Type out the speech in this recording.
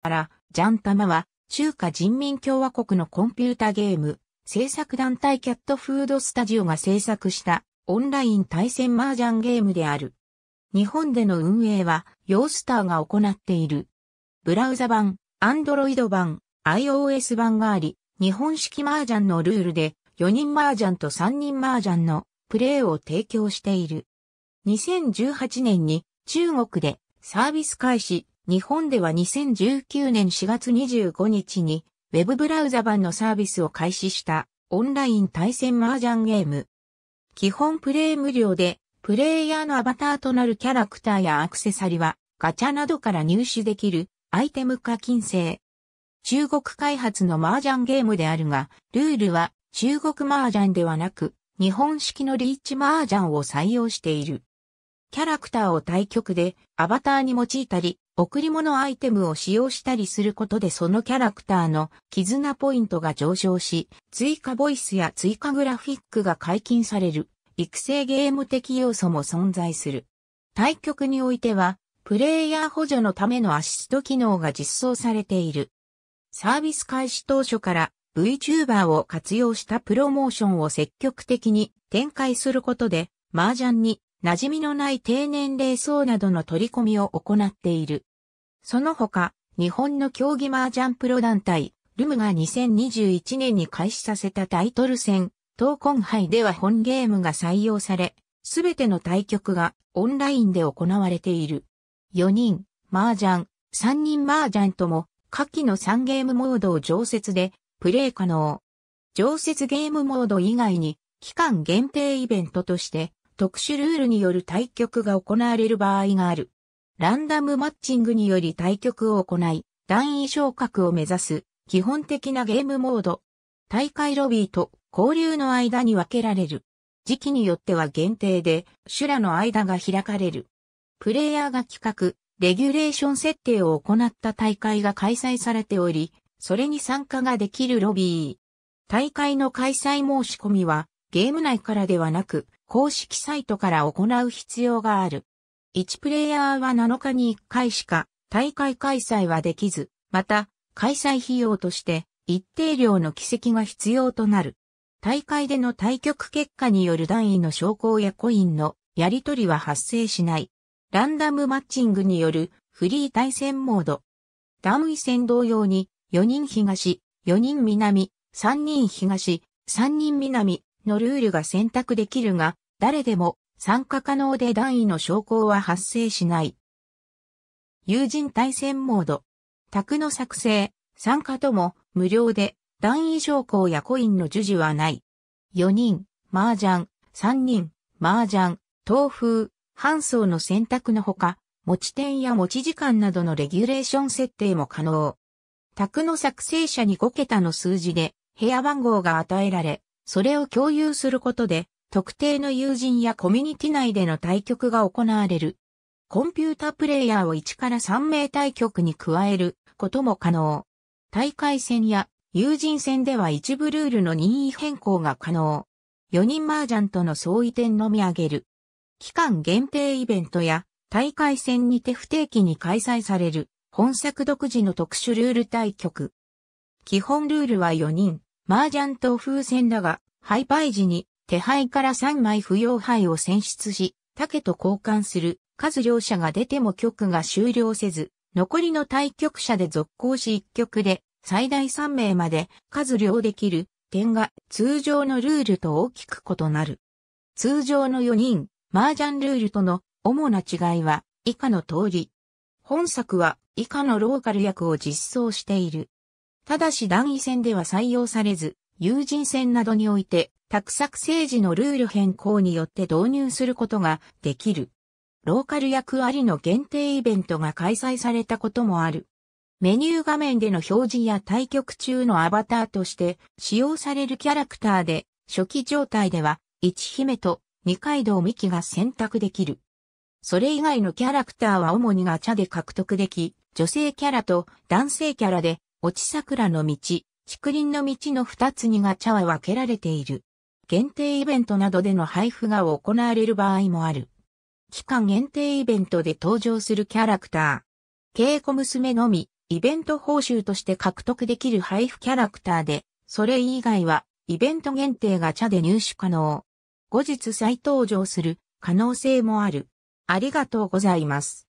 から、ジャンタマは、中華人民共和国のコンピュータゲーム、制作団体キャットフードスタジオが制作したオンライン対戦麻雀ゲームである。日本での運営は、ヨースターが行っている。ブラウザ版、アンドロイド版、iOS 版があり、日本式麻雀のルールで、4人麻雀と3人麻雀のプレイを提供している。2018年に中国でサービス開始、日本では2019年4月25日に、ウェブブラウザ版のサービスを開始したオンライン対戦麻雀ゲーム。基本プレイ無料で、プレイヤーのアバターとなるキャラクターやアクセサリは、ガチャなどから入手できるアイテム課金制。中国開発の麻雀ゲームであるが、ルールは中国麻雀ではなく、日本式のリーチ麻雀を採用している。キャラクターを対局でアバターに用いたり、贈り物アイテムを使用したりすることでそのキャラクターの絆ポイントが上昇し、追加ボイスや追加グラフィックが解禁される、育成ゲーム的要素も存在する。対局においては、プレイヤー補助のためのアシスト機能が実装されている。サービス開始当初から VTuber を活用したプロモーションを積極的に展開することで、麻雀に馴染みのない低年齢層などの取り込みを行っている。その他、日本の競技麻雀プロ団体、ルムが2021年に開始させたタイトル戦、東魂杯では本ゲームが採用され、すべての対局がオンラインで行われている。4人、麻雀、3人麻雀とも、下記の3ゲームモードを常設で、プレイ可能。常設ゲームモード以外に、期間限定イベントとして、特殊ルールによる対局が行われる場合がある。ランダムマッチングにより対局を行い、段位昇格を目指す基本的なゲームモード。大会ロビーと交流の間に分けられる。時期によっては限定で修羅の間が開かれる。プレイヤーが企画、レギュレーション設定を行った大会が開催されており、それに参加ができるロビー。大会の開催申し込みはゲーム内からではなく公式サイトから行う必要がある。1プレイヤーは7日に1回しか大会開催はできず、また、開催費用として一定量の奇跡が必要となる。大会での対局結果による段位の昇降やコインのやり取りは発生しない。ランダムマッチングによるフリー対戦モード。段位戦同様に4人東、4人南、3人東、3人南のルールが選択できるが、誰でも参加可能で段位の昇降は発生しない。友人対戦モード。卓の作成、参加とも無料で段位昇降やコインの授受はない。4人、麻雀、3人、麻雀、東風、搬送の選択のほか、持ち点や持ち時間などのレギュレーション設定も可能。卓の作成者に5桁の数字で部屋番号が与えられ、それを共有することで特定の友人やコミュニティ内での対局が行われる。コンピュータプレイヤーを1から3名対局に加えることも可能。大会戦や友人戦では一部ルールの任意変更が可能。4人麻雀との相違点のみ上げる。期間限定イベントや大会戦にて不定期に開催される本作独自の特殊ルール対局。基本ルールは4人、麻雀と風船だが、ハイパイ時に手牌から3枚不要牌を選出し、竹と交換する、数両者が出ても局が終了せず、残りの対局者で続行し1局で、最大3名まで数両できる点が通常のルールと大きく異なる。通常の4人、麻雀ルールとの主な違いは以下の通り。本作は以下のローカル役を実装している。ただし段位戦では採用されず、友人戦などにおいて、さ作政治のルール変更によって導入することができる。ローカル役ありの限定イベントが開催されたこともある。メニュー画面での表示や対局中のアバターとして使用されるキャラクターで、初期状態では、一姫と二階堂美希が選択できる。それ以外のキャラクターは主にガチャで獲得でき、女性キャラと男性キャラで、落ち桜の道、竹林の道の2つにガチャは分けられている。限定イベントなどでの配布が行われる場合もある。期間限定イベントで登場するキャラクター。稽古娘のみ、イベント報酬として獲得できる配布キャラクターで、それ以外は、イベント限定ガチャで入手可能。後日再登場する可能性もある。ありがとうございます。